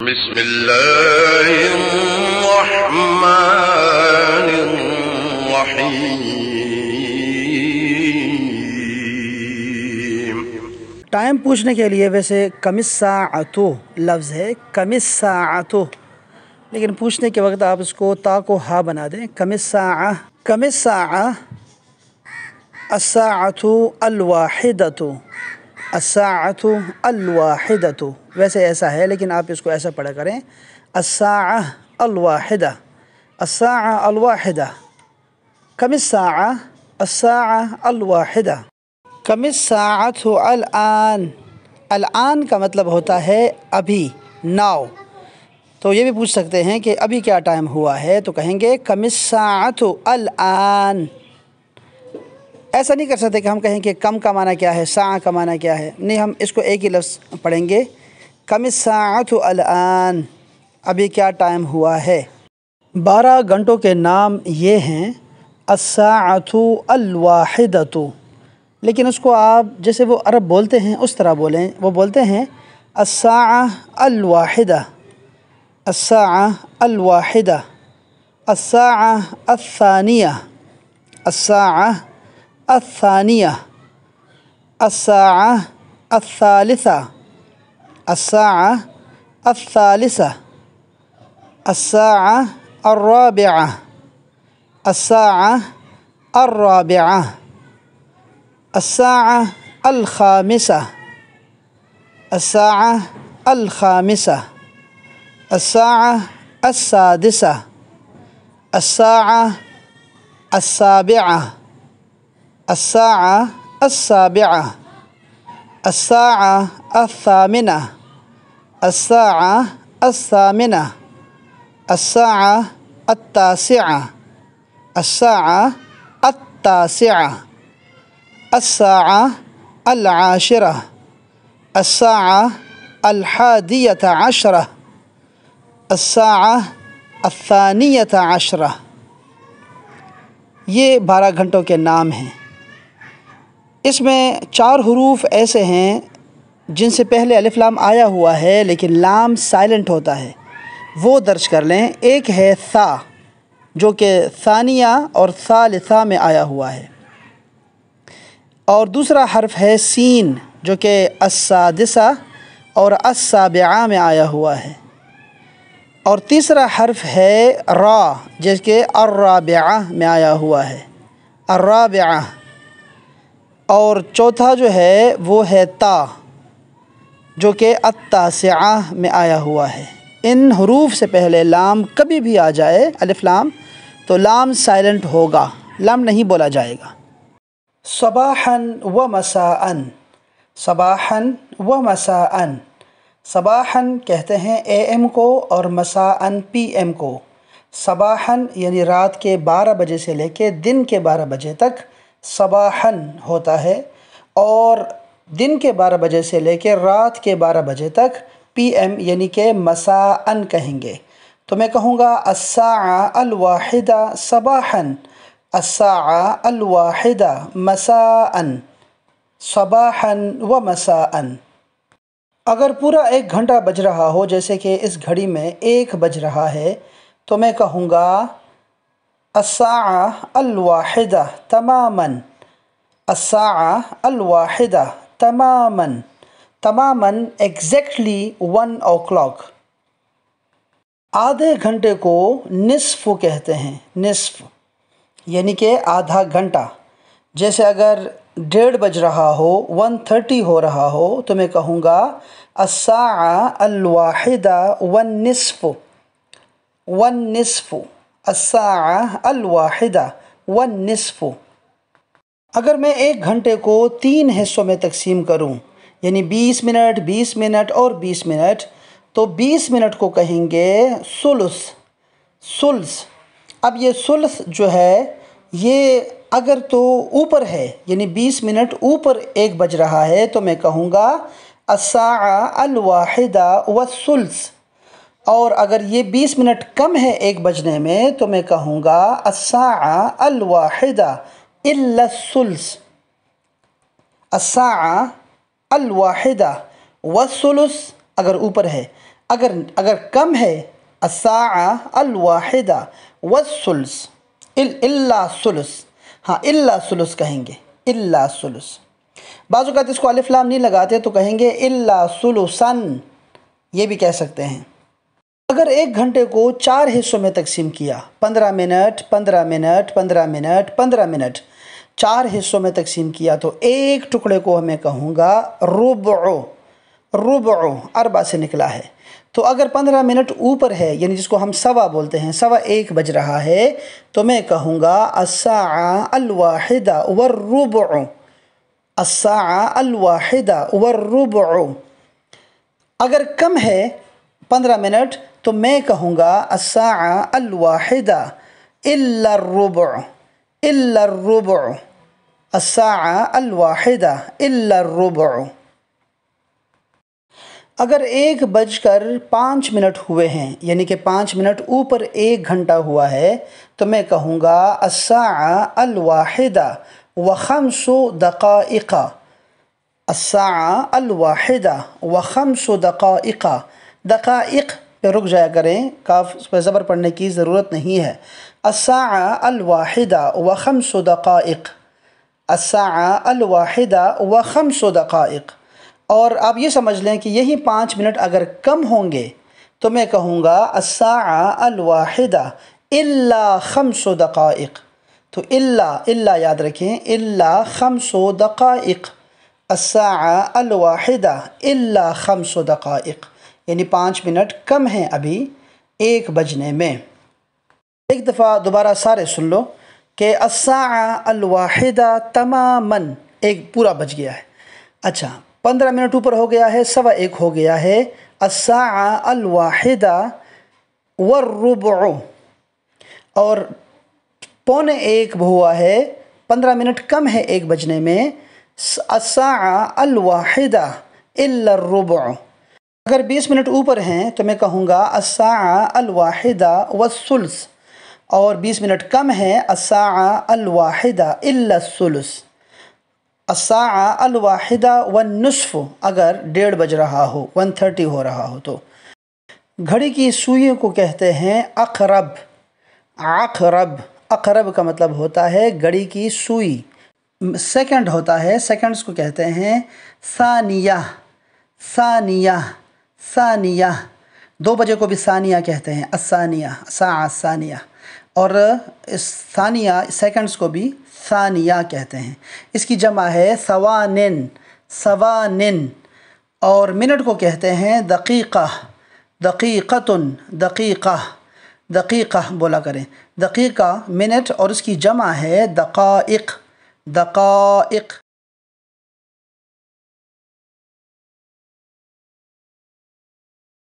بسم الله الرحمن الرحيم टाइम पूछने के लिए वैसे कमिस आतो लफ्ज़ है कमिस आतो लेकिन पूछने के वक्त आप इसको ता को हा बना दें कमिस कमिस असातु अलवाहिदतु असात अलवाहिदत वैसे ऐसा है लेकिन आप इसको ऐसा पढ़ा करें असा अलवाहिदा असा अलवाहिदा कमिसा असा अलवाहिदा कमिसात अलआन अलआन का मतलब होता है अभी नाव तो ये भी पूछ सकते हैं कि अभी क्या टाइम हुआ है तो कहेंगे कमिसात अलआन ऐसा नहीं कर सकते कि हम कहें कि कम का माना क्या है सा का माना क्या है नहीं हम इसको एक ही लफ्ज़ पढ़ेंगे कम सात अलआन अभी क्या टाइम हुआ है बारह घंटों के नाम ये हैं असातु अलवाहिदतु लेकिन उसको आप जैसे वो अरब बोलते हैं उस तरह बोलें वो बोलते हैं असा अलवाद असा अलवाहिदा असा असानिया असा الثانية الساعة الثالثة الساعة الثالثة الساعة الرابعة الساعة الرابعة الساعة الخامسة الساعة الخامسة الساعة السادسة الساعة السابعة الساعة السابعة الساعة الثامنة الساعة الثامنة الساعة التاسعة الساعة التاسعة الساعة العاشرة الساعة الحادية عشرة الساعة الثانية عشرة یہ بارہ گھنٹوں کے نام ہیں इसमें चार हरूफ ऐसे हैं जिनसे पहले अलिफ लाम आया हुआ है लेकिन लाम साइलेंट होता है वो दर्ज कर लें एक है सा जो कि सानिया और सालिसा में आया हुआ है और दूसरा हर्फ है सीन जो कि असादिसा और असाबा में आया हुआ है और तीसरा हर्फ है रा जिसके अर्राबा में आया हुआ है अर्राबा और चौथा जो है वो है ता जो कि से आह में आया हुआ है इन हरूफ से पहले लाम कभी भी आ जाए अलिफ लाम तो लाम साइलेंट होगा लाम नहीं बोला जाएगा सबाहन व मसाअन सबाहन व मसाअन सबाहन कहते हैं ए एम को और मसाअन पी एम को सबाहन यानी रात के बारह बजे से लेके दिन के बारह बजे तक सबाहन होता है और दिन के बारह बजे से लेकर रात के बारह बजे तक पीएम यानी कि मसाअन कहेंगे तो मैं कहूँगा असा अलवाहिदा सबाहन असा अलवाहिदा मसाअन सबाहन व मसाअन अगर पूरा एक घंटा बज रहा हो जैसे कि इस घड़ी में एक बज रहा है तो मैं कहूँगा असा अलवाद तमामन अलवाद तमामन तमामन एग्जैक्टली वन ओ क्लाक आधे घंटे को निसफ़ कहते हैं निसफ़ यानी कि आधा घंटा जैसे अगर डेढ़ बज रहा हो वन थर्टी हो रहा हो तो मैं कहूँगा असा अलवाद वन निसफ़ वन निसफ़ अलवाहिदा व नसफ़ अगर मैं एक घंटे को तीन हिस्सों में तकसीम करूं, यानी बीस मिनट बीस मिनट और बीस मिनट तो बीस मिनट को कहेंगे सुलस सुलस अब ये सुलस जो है ये अगर तो ऊपर है यानी बीस मिनट ऊपर एक बज रहा है तो मैं कहूँगा असा अलवाहिदा व सुलस और अगर ये बीस मिनट कम है एक बजने में तो मैं कहूँगा असा अलवादा इल्लसुल्स असा अलवादा वसुलस अगर ऊपर है अगर अगर कम है असा अलवादा वसुल्स इल्ला हाँ इल्ला कहेंगे इल्ला बाजू का इसको अलिफ्लाम नहीं लगाते तो कहेंगे इल्ला ये भी कह सकते हैं अगर एक घंटे को चार हिस्सों में तकसीम किया पंद्रह मिनट पंद्रह मिनट पंद्रह मिनट पंद्रह मिनट चार हिस्सों में तकसीम किया तो एक टुकड़े को हमें कहूँगा रुब ओ अरबा से निकला है तो अगर पंद्रह मिनट ऊपर है यानी जिसको हम सवा बोलते हैं सवा एक बज रहा है तो मैं कहूँगा असा अलवाहिदा वर ओ असा अलवाहिदा वर ओ अगर कम है पंद्रह मिनट तो मैं कहूँगा असाहिदा इब इल्लुब इल्लुब असा अगर एक बजकर पाँच मिनट हुए हैं यानी कि पाँच मिनट ऊपर एक घंटा हुआ है तो मैं कहूँगा असा अलवाहिदा वख़म सो दक़ाइका असा अलवाहिदा वख़म सो दका दक़ाइक़ पे रुक जाया करें काफ उस पर ज़बर पढ़ने की ज़रूरत नहीं है असा अलवादा वखम सदाक़ाइक असा अलवादा वखम सदाक़ाइक और आप ये समझ लें कि यही पाँच मिनट अगर कम होंगे तो मैं कहूँगा असा अलवादा इल्ला खम सदाक़ाइक तो इल्ला इल्ला याद रखें इल्ला खम सदाक़ाइक असा अलवादा इल्ला खम सदाक़ाइक यानी पाँच मिनट कम हैं अभी एक बजने में एक दफ़ा दोबारा सारे सुन लो कि अलवादा तमामन एक पूरा बज गया है अच्छा पंद्रह मिनट ऊपर हो गया है सवा एक हो गया है अलवादा वर्रुब और पौने एक हुआ है पंद्रह मिनट कम है एक बजने में अलवादा इल्लर्रुब अगर 20 मिनट ऊपर हैं तो मैं कहूँगा असा अलवादा वसुलस और 20 मिनट कम है असा अलवादा इल्लसुलस असा अलवादा व नसफ़ अगर डेढ़ बज रहा हो वन थर्टी हो रहा हो तो घड़ी की सुइयों को कहते हैं अखरब अखरब अखरब का मतलब होता है घड़ी की सुई सेकंड होता है सेकंड्स को कहते हैं सानिया सानिया सानिया दो बजे को भी सानिया कहते हैं असानिया सा सानिया और सानिया सेकंड्स को भी सानिया कहते हैं इसकी जमा है सवानिन सवानिन और मिनट को कहते हैं दकीक़ा दकीक़तन दकीक़ा दकीक़ा बोला करें दकीक़ा मिनट और इसकी जमा है दकाइक दकाइक